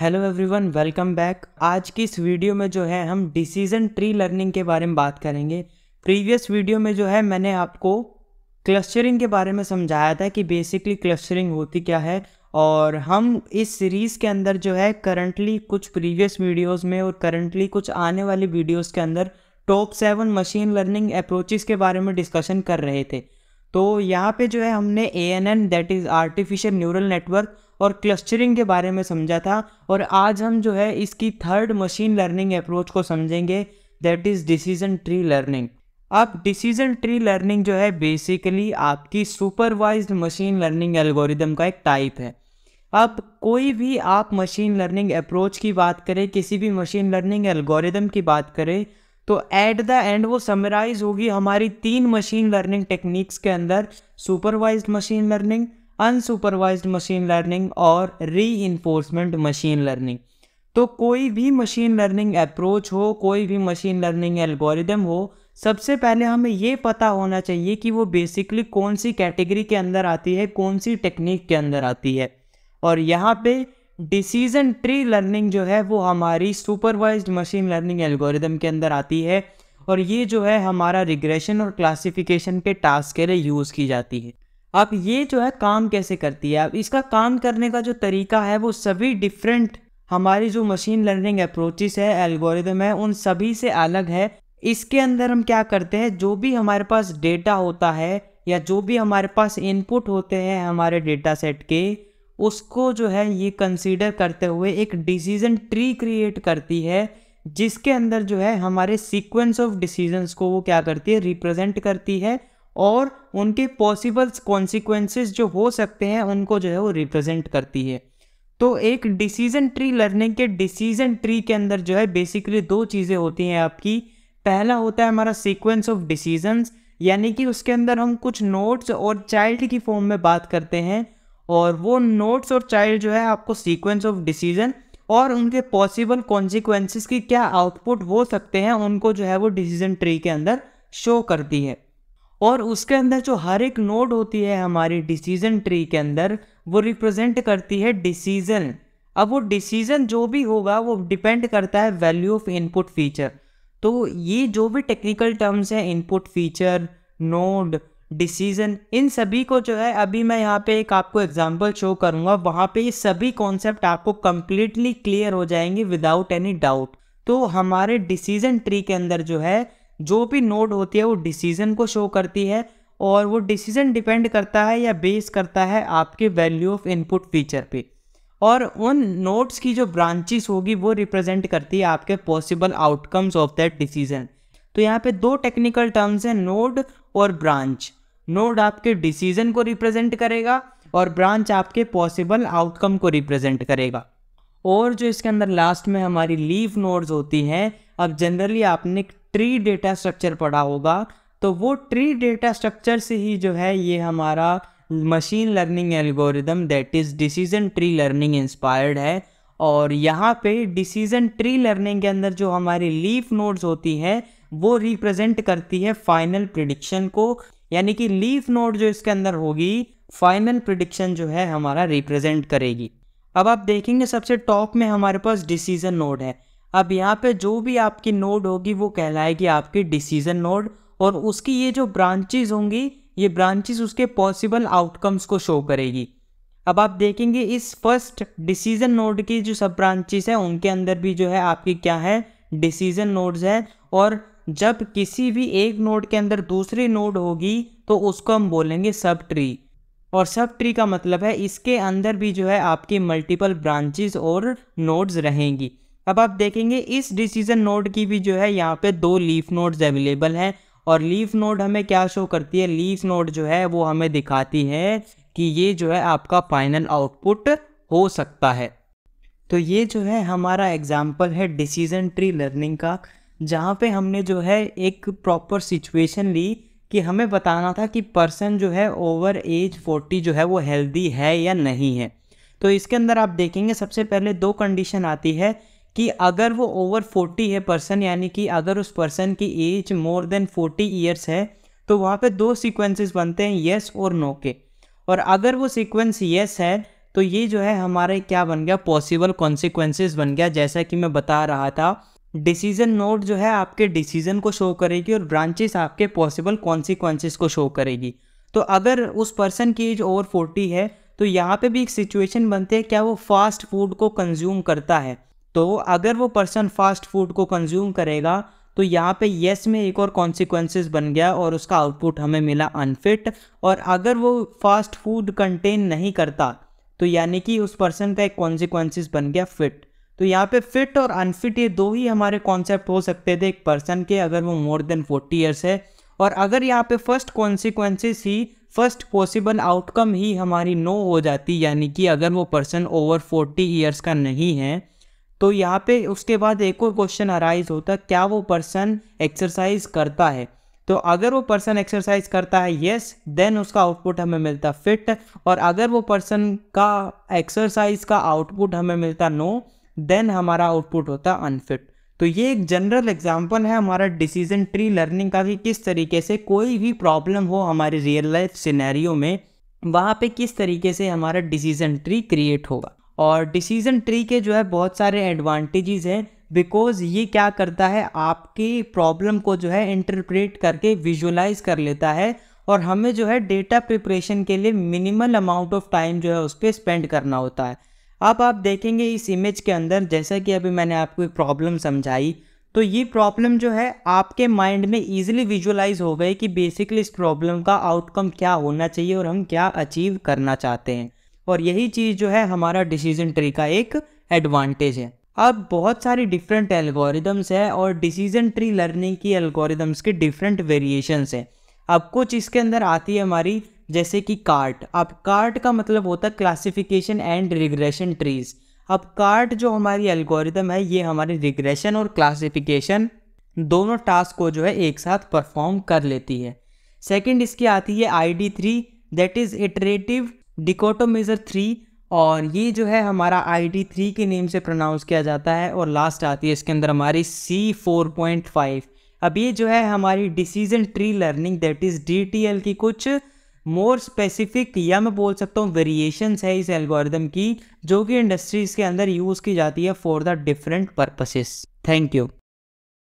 hello everyone welcome back आज की इस वीडियो में जो है हम डिसीजन ट्री लर्निंग के बारे में बात करेंगे प्रीवियस वीडियो में जो है मैंने आपको क्लस्टरिंग के बारे में समझाया था कि बेसिकली क्लस्टरिंग होती क्या है और हम इस सीरीज़ के अंदर जो है करंटली कुछ प्रीवियस वीडियोस में और करंटली कुछ आने वाली वीडियोस के अंदर top seven machine learning approaches के बारे में डिस्कशन कर रहे थे तो यहाँ पे जो है हमने A N N that is artificial neural network और क्लस्टरिंग के बारे में समझा था और आज हम जो है इसकी थर्ड मशीन लर्निंग अप्रोच को समझेंगे that is decision tree learning अब डिसीजन ट्री लर्निंग जो है बेसिकली आपकी सुपरवाइज मशीन लर्निंग एल्गोरिदम का एक टाइप है अब कोई भी आप मशीन लर्निंग अप्रोच की बात करें किसी भी मशीन लर्निंग एल्गोरिदम की बात करें तो एट द एंड वो समराइज होगी हमारी तीन मशीन लर्निंग टेक्निक्स के अंदर supervised machine learning unsupervised machine learning और री मशीन लर्निंग तो कोई भी मशीन लर्निंग अप्रोच हो कोई भी मशीन लर्निंग एल्गोरिदम हो सबसे पहले हमें ये पता होना चाहिए कि वो बेसिकली कौन सी कैटेगरी के अंदर आती है कौन सी टेक्निक के अंदर आती है और यहाँ पे डिसीजन ट्री लर्निंग जो है वो हमारी सुपरवाइज्ड मशीन लर्निंग एल्गोरिदम के अंदर आती है और ये जो है हमारा रिग्रेशन और क्लासिफिकेशन के टास्क के लिए यूज़ की जाती है अब ये जो है काम कैसे करती है अब इसका काम करने का जो तरीका है वो सभी डिफरेंट हमारी जो मशीन लर्निंग अप्रोचेस है एल्गोरिदम है उन सभी से अलग है इसके अंदर हम क्या करते हैं जो भी हमारे पास डेटा होता है या जो भी हमारे पास इनपुट होते हैं हमारे डेटा सेट के उसको जो है ये कंसीडर करते हुए एक डिसीजन ट्री क्रिएट करती है जिसके अंदर जो है हमारे सीक्वेंस ऑफ डिसीजंस को वो क्या करती है रिप्रेजेंट करती है और उनके पॉसिबल्स कॉन्सिक्वेंसेस जो हो सकते हैं उनको जो है वो रिप्रेजेंट करती है तो एक डिसीजन ट्री लर्निंग के डिसीजन ट्री के अंदर जो है बेसिकली दो चीज़ें होती हैं आपकी पहला होता है हमारा सीक्वेंस ऑफ डिसीजंस यानी कि उसके अंदर हम कुछ नोट्स और चाइल्ड की फॉर्म में बात करते हैं और वो नोट्स और चाइल्ड जो है आपको सीक्वेंस ऑफ डिसीजन और उनके पॉसिबल कॉन्सिक्वेंसेस की क्या आउटपुट हो सकते हैं उनको जो है वो डिसीजन ट्री के अंदर शो करती है और उसके अंदर जो हर एक नोड होती है हमारी डिसीजन ट्री के अंदर वो रिप्रेजेंट करती है डिसीजन अब वो डिसीजन जो भी होगा वो डिपेंड करता है वैल्यू ऑफ इनपुट फीचर तो ये जो भी टेक्निकल टर्म्स हैं इनपुट फीचर नोड डिसीजन इन सभी को जो है अभी मैं यहाँ पे एक आपको एग्जांपल शो करूँगा वहाँ पे ये सभी कॉन्सेप्ट आपको कम्प्लीटली क्लियर हो जाएंगे विदाउट एनी डाउट तो हमारे डिसीजन ट्री के अंदर जो है जो भी नोड होती है वो डिसीजन को शो करती है और वो डिसीजन डिपेंड करता है या बेस करता है आपके वैल्यू ऑफ इनपुट फीचर पे और उन नोट्स की जो ब्रांचेस होगी वो रिप्रेजेंट करती है आपके possible outcomes of that decision तो यहाँ पे दो टेक्निकल टर्म्स हैं नोड और ब्रांच नोड आपके डिसीजन को रिप्रेजेंट करेगा और ब्रांच आपके पॉसिबल आउटकम को रिप्रेजेंट करेगा और जो इसके अंदर लास्ट में हमारी लीव नोड्स होती हैं अब जनरली आपने ट्री डेटा स्ट्रक्चर पढ़ा होगा तो वो ट्री डेटा स्ट्रक्चर से ही जो है ये हमारा machine learning algorithm that is decision tree learning inspired है और यहाँ पे डिसीजन ट्री लर्निंग के अंदर जो हमारी लीफ नोड्स होती हैं वो रिप्रेजेंट करती है फाइनल प्रिडिक्शन को यानी कि लीफ नोड जो इसके अंदर होगी फाइनल प्रिडिक्शन जो है हमारा रिप्रेजेंट करेगी अब आप देखेंगे सबसे टॉप में हमारे पास डिसीजन नोड है अब यहाँ पे जो भी आपकी नोड होगी वो कहलाएगी आपकी डिसीजन नोड और उसकी ये जो ब्रांचेज होंगी ये ब्रांचेज उसके पॉसिबल आउटकम्स को शो करेगी अब आप देखेंगे इस फर्स्ट डिसीजन नोड की जो सब ब्रांचेज हैं उनके अंदर भी जो है आपकी क्या है डिसीजन नोड्स हैं और जब किसी भी एक नोड के अंदर दूसरी नोड होगी तो उसको हम बोलेंगे सब ट्री और सब ट्री का मतलब है इसके अंदर भी जो है आपकी मल्टीपल ब्रांचेज और नोड्स रहेंगी अब आप देखेंगे इस डिसीजन नोड की भी जो है यहाँ पे दो लीफ नोड्स अवेलेबल हैं और लीफ नोड हमें क्या शो करती है लीफ नोड जो है वो हमें दिखाती है कि ये जो है आपका फाइनल आउटपुट हो सकता है तो ये जो है हमारा एग्जाम्पल है डिसीजन ट्री लर्निंग का जहाँ पे हमने जो है एक प्रॉपर सिचुएशन ली कि हमें बताना था कि पर्सन जो है ओवर एज फोर्टी जो है वो हेल्दी है या नहीं है तो इसके अंदर आप देखेंगे सबसे पहले दो कंडीशन आती है कि अगर वो ओवर फोर्टी है पर्सन यानी कि अगर उस पर्सन की age more than forty years है तो वहाँ पे दो सीक्वेंसेस बनते हैं येस और नो के और अगर वो सीक्वेंस येस है तो ये जो है हमारे क्या बन गया पॉसिबल कॉन्सिक्वेंसेज बन गया जैसा कि मैं बता रहा था डिसीजन नोट जो है आपके डिसीजन को शो करेगी और ब्रांचेस आपके पॉसिबल कॉन्सिक्वेंसेज को शो करेगी तो अगर उस पर्सन की एज ओवर फोर्टी है तो यहाँ पे भी एक सिचुएशन बनती है क्या वो फास्ट फूड को कंज्यूम करता है तो अगर वो पर्सन फास्ट फूड को कंज्यूम करेगा तो यहाँ पे येस में एक और कॉन्सिक्वेंसेस बन गया और उसका आउटपुट हमें मिला अनफिट और अगर वो फास्ट फूड कंटेन नहीं करता तो यानी कि उस पर्सन का एक कॉन्सिक्वेंसेस बन गया फिट तो यहाँ पे फिट और अनफिट ये दो ही हमारे कॉन्सेप्ट हो सकते थे एक पर्सन के अगर वो मोर देन फोर्टी ईयर्स है और अगर यहाँ पे फर्स्ट कॉन्सिक्वेंसेस ही फर्स्ट पॉसिबल आउटकम ही हमारी नो हो जाती यानी कि अगर वो पर्सन ओवर फोर्टी ईयर्स का नहीं है तो यहाँ पे उसके बाद एक और क्वेश्चन अराइज होता है क्या वो पर्सन एक्सरसाइज करता है तो अगर वो पर्सन एक्सरसाइज करता है येस देन उसका आउटपुट हमें मिलता फिट और अगर वो पर्सन का एक्सरसाइज का आउटपुट हमें मिलता नो देन हमारा आउटपुट होता अनफिट तो ये एक जनरल एग्जाम्पल है हमारा डिसीजन ट्री लर्निंग का कि किस तरीके से कोई भी प्रॉब्लम हो हमारे रियल लाइफ सिनेरियो में वहाँ पे किस तरीके से हमारा डिसीजन ट्री क्रिएट होगा और डिसीजन ट्री के जो है बहुत सारे एडवांटेजेस हैं बिकॉज ये क्या करता है आपकी प्रॉब्लम को जो है इंटरप्रेट करके विजुलाइज कर लेता है और हमें जो है डेटा प्रिपरेशन के लिए मिनिमल अमाउंट ऑफ टाइम जो है उस पर स्पेंड करना होता है अब आप देखेंगे इस इमेज के अंदर जैसा कि अभी मैंने आपको एक प्रॉब्लम समझाई तो ये प्रॉब्लम जो है आपके माइंड में ईजिली विजुलाइज हो गई कि बेसिकली इस प्रॉब्लम का आउटकम क्या होना चाहिए और हम क्या अचीव करना चाहते हैं और यही चीज़ जो है हमारा डिसीजन ट्री का एक एडवांटेज है अब बहुत सारी डिफरेंट एल्गोरिदम्स है और डिसीजन ट्री लर्निंग की एल्गोरिदम्स के डिफरेंट वेरिएशंस हैं अब कुछ इसके अंदर आती है हमारी जैसे कि कार्ट अब कार्ट का मतलब होता है क्लासिफिकेशन एंड रिग्रेशन ट्रीज अब कार्ट जो हमारी एल्गोरिदम है ये हमारी रिग्रेशन और क्लासिफिकेशन दोनों टास्क को जो है एक साथ परफॉर्म कर लेती है सेकंड इसकी आती है I D three that is iterative dichotomiser three और ये जो है हमारा आई डी थ्री के नेम से प्रोनाउंस किया जाता है और लास्ट आती है इसके अंदर हमारी सी फोर पॉइंट फाइव अब ये जो है हमारी decision tree learning that is D T L की कुछ मोर स्पेसिफिक या मैं बोल सकता हूँ वेरिएशंस है इस एल्गोरिदम की जो कि इंडस्ट्रीज़ के अंदर यूज़ की जाती है for the different purposes thank you